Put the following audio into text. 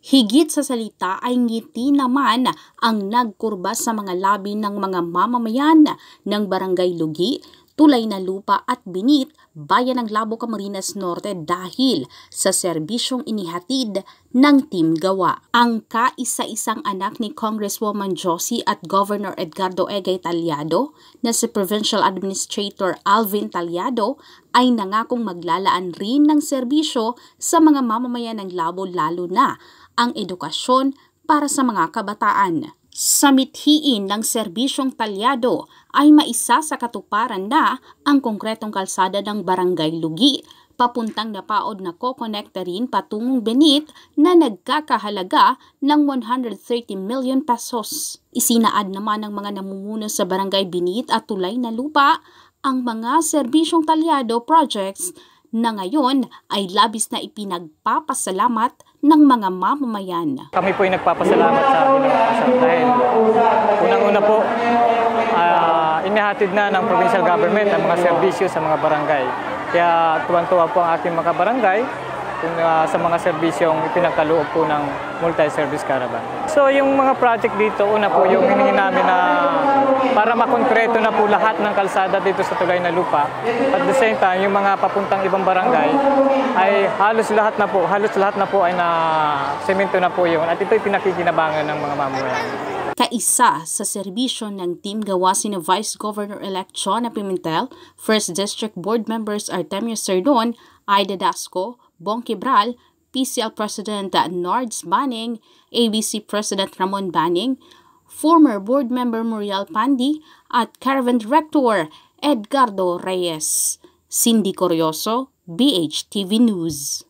Higit sa salita ay ngiti naman ang nagkurba sa mga labi ng mga mamamayan ng Barangay Lugi tulay na lupa at binit bayan ng Labo Camarines Norte dahil sa serbisyong inihatid ng Team Gawa. Ang kaisa-isang anak ni Congresswoman Josie at Governor Edgardo Egay Talyado na si Provincial Administrator Alvin Talyado ay nangakong maglalaan rin ng serbisyo sa mga mamamayan ng Labo lalo na ang edukasyon para sa mga kabataan. Samithiin ng serbisyong talyado ay maisa sa katuparan na ang konkretong kalsada ng Barangay Lugi, papuntang napaod na co-connecta rin patungong Benit na nagkakahalaga ng 130 million pesos. Isinaad naman ng mga namumuno sa Barangay Benit at tulay na lupa ang mga serbisyong talyado projects na ngayon ay labis na ipinagpapasalamat ng mga mamamayan. Kami po ay nagpapasalamat sa aming mga ihatid na ng provincial government ang mga serbisyo sa mga barangay. Kaya tuwan-tuwa po ang ating mga barangay kung, uh, sa mga serbisyong ipinagkaloob po ng multi-service caravan. So yung mga project dito, una po yung hiningi namin na para makonkreto na po lahat ng kalsada dito sa Tulay na Lupa. At the same time, yung mga papuntang ibang barangay ay halos lahat na po, halos lahat na po ay na semento na po yun. At ito'y ay pinakikinabangan ng mga mamamayan. Kaisa sa serbisyo ng team gawa si na Vice Governor-elect Chona Pimentel, First District Board members Artemio Serdon, Aida Dasco, Bong Quebral, PCL President Nards Banning, ABC President Ramon Banning, former board member Muriel Pandi at Caravan Director Edgardo Reyes. Cindy Corioso, BH TV News.